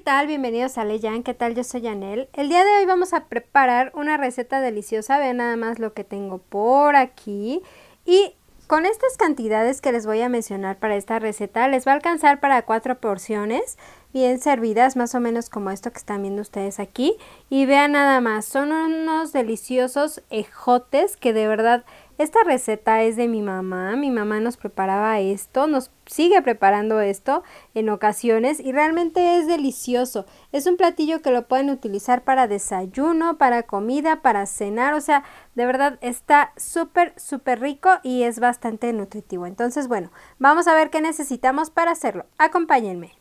¿Qué tal? Bienvenidos a Leyan, ¿qué tal? Yo soy Anel. El día de hoy vamos a preparar una receta deliciosa, vean nada más lo que tengo por aquí. Y con estas cantidades que les voy a mencionar para esta receta, les va a alcanzar para cuatro porciones, bien servidas, más o menos como esto que están viendo ustedes aquí. Y vean nada más, son unos deliciosos ejotes que de verdad esta receta es de mi mamá, mi mamá nos preparaba esto, nos sigue preparando esto en ocasiones y realmente es delicioso. Es un platillo que lo pueden utilizar para desayuno, para comida, para cenar, o sea, de verdad está súper, súper rico y es bastante nutritivo. Entonces, bueno, vamos a ver qué necesitamos para hacerlo. Acompáñenme.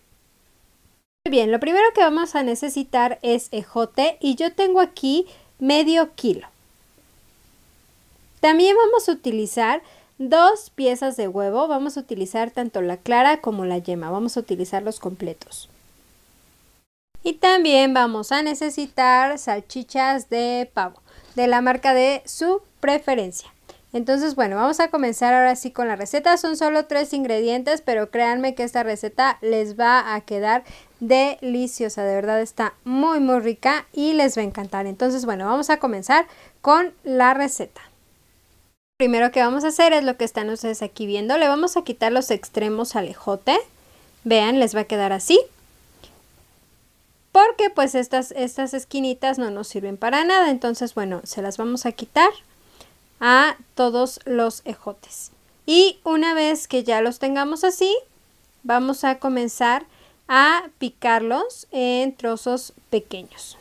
Muy bien, lo primero que vamos a necesitar es ejote y yo tengo aquí medio kilo. También vamos a utilizar dos piezas de huevo, vamos a utilizar tanto la clara como la yema, vamos a utilizar los completos. Y también vamos a necesitar salchichas de pavo, de la marca de su preferencia. Entonces, bueno, vamos a comenzar ahora sí con la receta. Son solo tres ingredientes, pero créanme que esta receta les va a quedar deliciosa. De verdad está muy, muy rica y les va a encantar. Entonces, bueno, vamos a comenzar con la receta primero que vamos a hacer es lo que están ustedes aquí viendo. Le vamos a quitar los extremos al ejote. Vean, les va a quedar así. Porque pues estas, estas esquinitas no nos sirven para nada. Entonces, bueno, se las vamos a quitar a todos los ejotes. Y una vez que ya los tengamos así, vamos a comenzar a picarlos en trozos pequeños.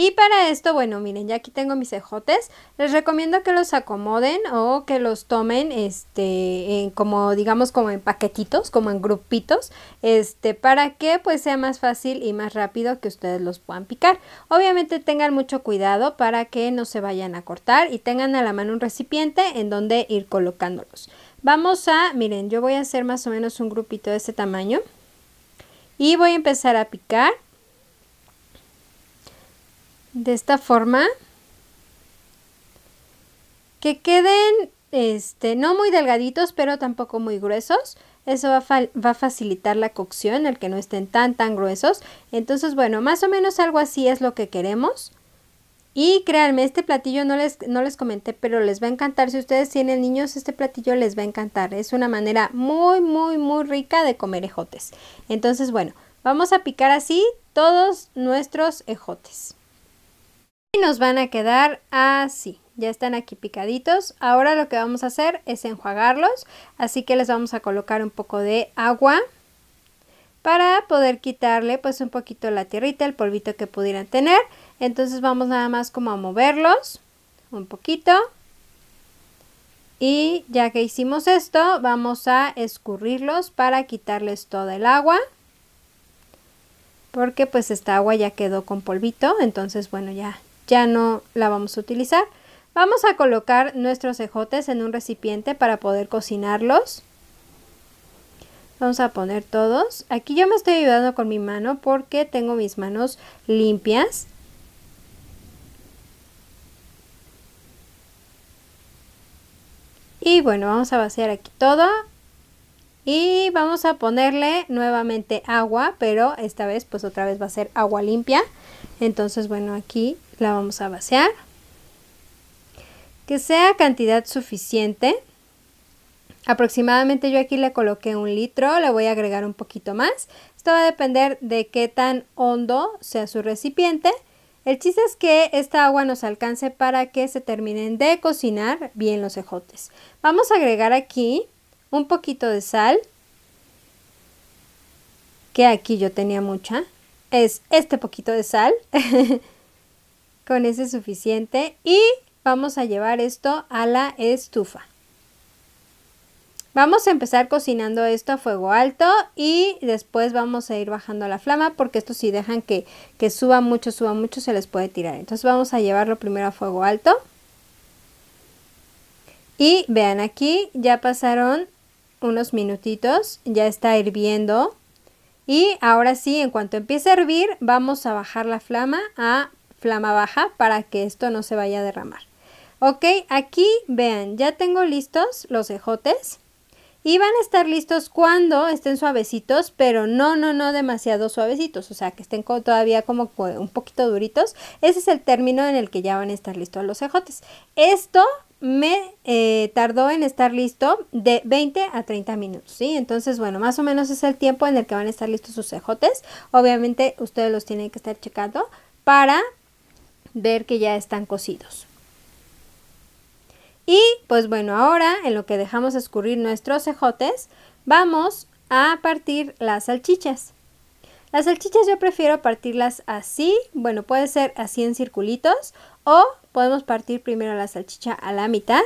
Y para esto, bueno, miren, ya aquí tengo mis ejotes. Les recomiendo que los acomoden o que los tomen, este, como digamos, como en paquetitos, como en grupitos, este, para que pues sea más fácil y más rápido que ustedes los puedan picar. Obviamente tengan mucho cuidado para que no se vayan a cortar y tengan a la mano un recipiente en donde ir colocándolos. Vamos a, miren, yo voy a hacer más o menos un grupito de este tamaño y voy a empezar a picar de esta forma. Que queden este, no muy delgaditos, pero tampoco muy gruesos. Eso va, a, facilitar la cocción, el que no estén tan tan gruesos. Entonces, bueno, más o menos algo así es lo que queremos. Y créanme, este platillo no les, no les comenté, pero les va a encantar. Si ustedes tienen niños, este platillo les va a encantar. Es una manera muy, muy, muy rica de comer ejotes. Entonces, bueno, vamos a picar así todos nuestros ejotes. Y nos van a quedar así. Ya están aquí picaditos. Ahora lo que vamos a hacer es enjuagarlos. Así que les vamos a colocar un poco de agua para poder quitarle pues un poquito la tierrita, el polvito que pudieran tener. Entonces vamos nada más como a moverlos un poquito. Y ya que hicimos esto, vamos a escurrirlos para quitarles toda el agua. Porque pues esta agua ya quedó con polvito, entonces bueno, ya, ya no la vamos a utilizar. Vamos a colocar nuestros ejotes en un recipiente para poder cocinarlos. Vamos a poner todos. Aquí yo me estoy ayudando con mi mano porque tengo mis manos limpias. Y bueno, vamos a vaciar aquí todo. Y vamos a ponerle nuevamente agua, pero esta vez pues otra vez va a ser agua limpia. Entonces bueno, aquí la vamos a vaciar. Que sea cantidad suficiente. Aproximadamente yo aquí le coloqué un litro, le voy a agregar un poquito más. Esto va a depender de qué tan hondo sea su recipiente. El chiste es que esta agua nos alcance para que se terminen de cocinar bien los ejotes. Vamos a agregar aquí un poquito de sal, que aquí yo tenía mucha. Es este poquito de sal. Con ese suficiente. Y vamos a llevar esto a la estufa. Vamos a empezar cocinando esto a fuego alto y después vamos a ir bajando la flama porque esto si dejan que, que suba mucho, suba mucho, se les puede tirar. Entonces vamos a llevarlo primero a fuego alto. Y vean aquí, ya pasaron unos minutitos, ya está hirviendo. Y ahora sí, en cuanto empiece a hervir, vamos a bajar la flama a flama baja para que esto no se vaya a derramar. Ok, aquí vean, ya tengo listos los ejotes. Y van a estar listos cuando estén suavecitos, pero no, no, no demasiado suavecitos, o sea, que estén todavía como un poquito duritos. Ese es el término en el que ya van a estar listos los ejotes. Esto me eh, tardó en estar listo de 20 a 30 minutos, ¿sí? Entonces, bueno, más o menos es el tiempo en el que van a estar listos sus ejotes. Obviamente, ustedes los tienen que estar checando para ver que ya están cocidos. Y pues bueno, ahora en lo que dejamos escurrir nuestros cejotes, vamos a partir las salchichas. Las salchichas yo prefiero partirlas así, bueno, puede ser así en circulitos o podemos partir primero la salchicha a la mitad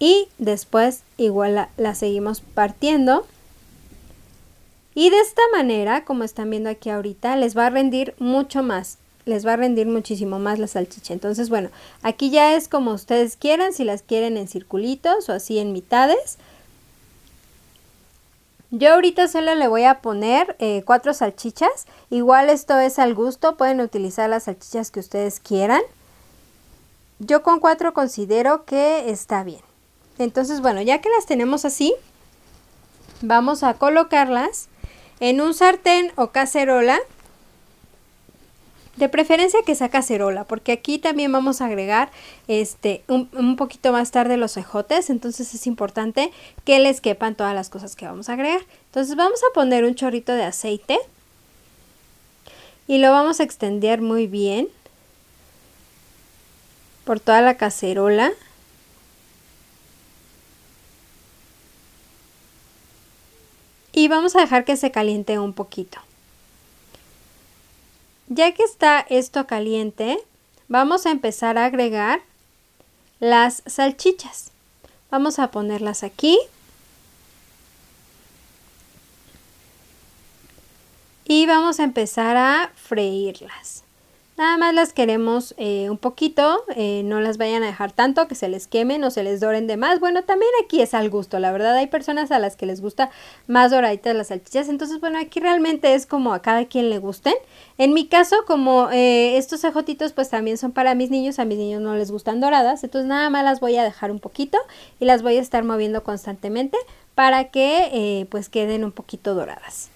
y después igual la, la seguimos partiendo. Y de esta manera, como están viendo aquí ahorita, les va a rendir mucho más les va a rendir muchísimo más la salchicha. Entonces, bueno, aquí ya es como ustedes quieran, si las quieren en circulitos o así en mitades. Yo ahorita solo le voy a poner eh, cuatro salchichas. Igual esto es al gusto, pueden utilizar las salchichas que ustedes quieran. Yo con cuatro considero que está bien. Entonces, bueno, ya que las tenemos así, vamos a colocarlas en un sartén o cacerola de preferencia que sea cacerola, porque aquí también vamos a agregar este, un, poquito más tarde los cejotes, entonces es importante que les quepan todas las cosas que vamos a agregar. Entonces vamos a poner un chorrito de aceite y lo vamos a extender muy bien por toda la cacerola. Y vamos a dejar que se caliente un poquito. Ya que está esto caliente, vamos a empezar a agregar las salchichas. Vamos a ponerlas aquí. Y vamos a empezar a freírlas. Nada más las queremos eh, un poquito, eh, no las vayan a dejar tanto, que se les quemen o se les doren de más. Bueno, también aquí es al gusto, la verdad hay personas a las que les gusta más doraditas las salchichas, entonces bueno, aquí realmente es como a cada quien le gusten. En mi caso, como eh, estos ajotitos pues también son para mis niños, a mis niños no les gustan doradas, entonces nada más las voy a dejar un poquito y las voy a estar moviendo constantemente para que pues queden un poquito doradas.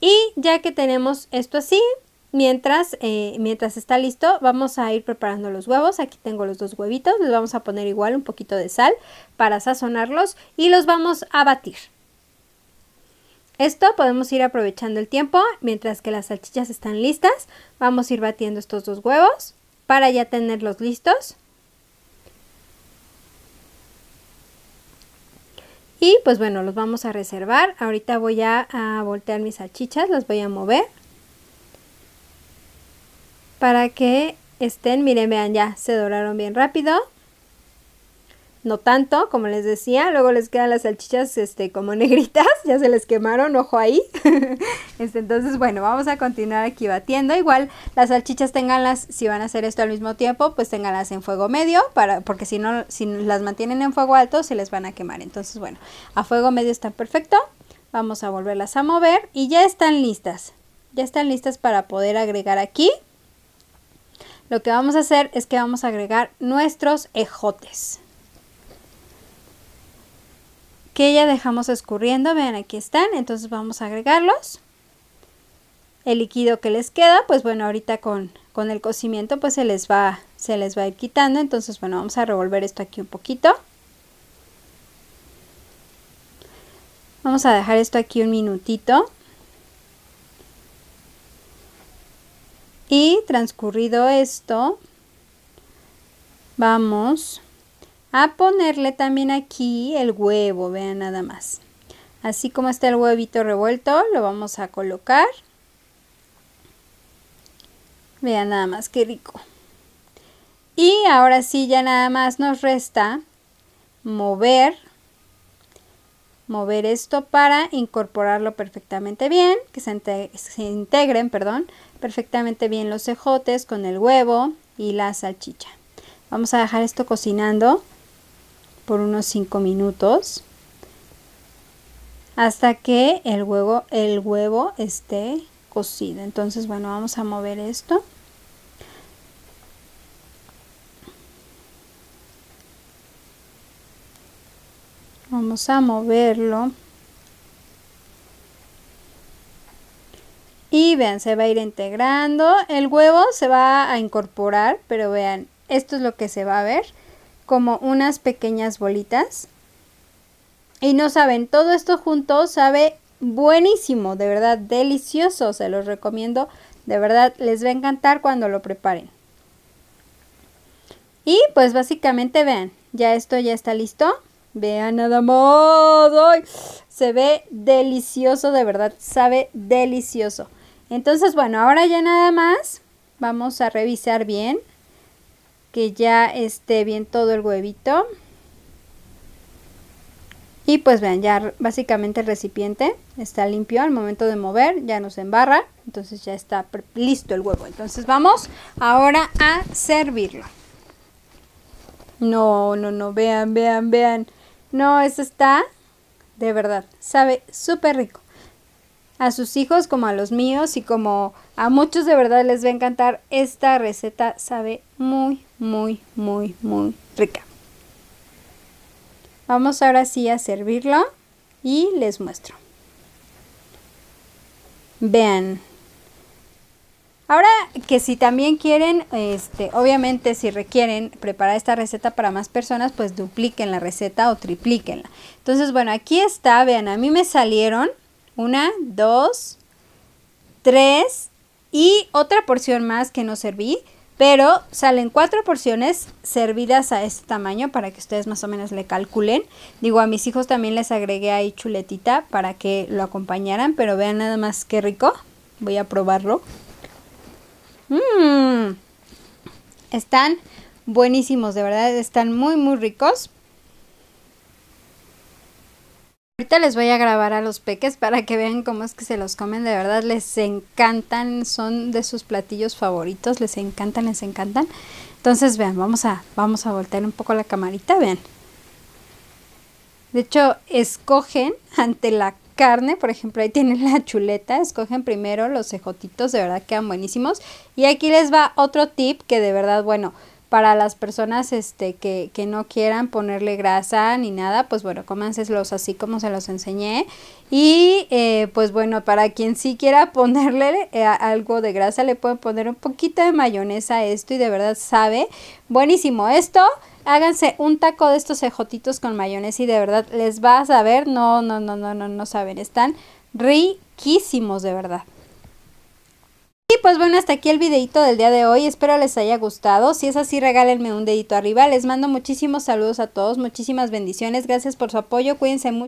Y ya que tenemos esto así, mientras, eh, mientras está listo, vamos a ir preparando los huevos. Aquí tengo los dos huevitos, les vamos a poner igual un poquito de sal para sazonarlos y los vamos a batir. Esto podemos ir aprovechando el tiempo mientras que las salchichas están listas. Vamos a ir batiendo estos dos huevos para ya tenerlos listos. Y pues bueno, los vamos a reservar. Ahorita voy a, voltear mis salchichas, las voy a mover. Para que estén, miren, vean ya, se doraron bien rápido no tanto, como les decía. Luego les quedan las salchichas este, como negritas, ya se les quemaron, ojo ahí. Este, entonces, bueno, vamos a continuar aquí batiendo. Igual las salchichas tenganlas, si van a hacer esto al mismo tiempo, pues tenganlas en fuego medio, para, porque si no, si las mantienen en fuego alto, se les van a quemar. Entonces, bueno, a fuego medio está perfecto. Vamos a volverlas a mover y ya están listas. Ya están listas para poder agregar aquí. Lo que vamos a hacer es que vamos a agregar nuestros ejotes que ya dejamos escurriendo. Vean, aquí están. Entonces vamos a agregarlos. El líquido que les queda, pues bueno, ahorita con, el cocimiento pues se les, va, se les va a ir quitando. Entonces, bueno, vamos a revolver esto aquí un poquito. Vamos a dejar esto aquí un minutito. Y transcurrido esto, vamos a ponerle también aquí el huevo, vean nada más. Así como está el huevito revuelto, lo vamos a colocar. Vean nada más, qué rico. Y ahora sí, ya nada más nos resta mover, mover esto para incorporarlo perfectamente bien, que se, integren, perdón, perfectamente bien los cejotes con el huevo y la salchicha. Vamos a dejar esto cocinando por unos 5 minutos hasta que el huevo, el huevo esté cocido. Entonces, bueno, vamos a mover esto. Vamos a moverlo. Y vean, se va a ir integrando. El huevo se va a incorporar, pero vean, esto es lo que se va a ver como unas pequeñas bolitas. Y no saben, todo esto junto sabe buenísimo, de verdad, delicioso, se los recomiendo, de verdad, les va a encantar cuando lo preparen. Y pues básicamente vean, ya esto ya está listo. Vean nada más. Se ve delicioso, de verdad, sabe delicioso. Entonces, bueno, ahora ya nada más vamos a revisar bien que ya esté bien todo el huevito. Y pues vean, ya básicamente el recipiente está limpio al momento de mover, ya no se embarra, entonces ya está listo el huevo. Entonces vamos ahora a servirlo. No, no, no, vean, vean, vean. No, esto está de verdad, sabe súper rico. A sus hijos como a los míos y como a muchos de verdad les va a encantar esta receta, sabe muy, muy, muy, muy rica. Vamos ahora sí a servirlo y les muestro. Vean. Ahora que si también quieren, este, obviamente si requieren preparar esta receta para más personas, pues dupliquen la receta o triplíquenla. Entonces, bueno, aquí está, vean, a mí me salieron una, dos, tres y otra porción más que no serví. Pero salen cuatro porciones servidas a este tamaño para que ustedes más o menos le calculen. Digo, a mis hijos también les agregué ahí chuletita para que lo acompañaran, pero vean nada más qué rico. Voy a probarlo. Mmm. Están buenísimos, de verdad, están muy muy ricos. Ahorita les voy a grabar a los peques para que vean cómo es que se los comen. De verdad, les encantan, son de sus platillos favoritos, les encantan, les encantan. Entonces, vean, vamos a, vamos a voltear un poco la camarita, vean. De hecho, escogen ante la carne, por ejemplo, ahí tienen la chuleta, escogen primero los cejotitos, de verdad quedan buenísimos. Y aquí les va otro tip que de verdad, bueno, para las personas este, que, no quieran ponerle grasa ni nada, pues bueno, cómanselos así como se los enseñé. Y eh, pues bueno, para quien sí quiera ponerle eh, algo de grasa, le pueden poner un poquito de mayonesa a esto y de verdad sabe buenísimo esto. Háganse un taco de estos cejotitos con mayonesa y de verdad les va a saber, no, no, no, no, no, no saben, están riquísimos de verdad. Y pues bueno, hasta aquí el videito del día de hoy, espero les haya gustado, si es así regálenme un dedito arriba, les mando muchísimos saludos a todos, muchísimas bendiciones, gracias por su apoyo, cuídense mucho.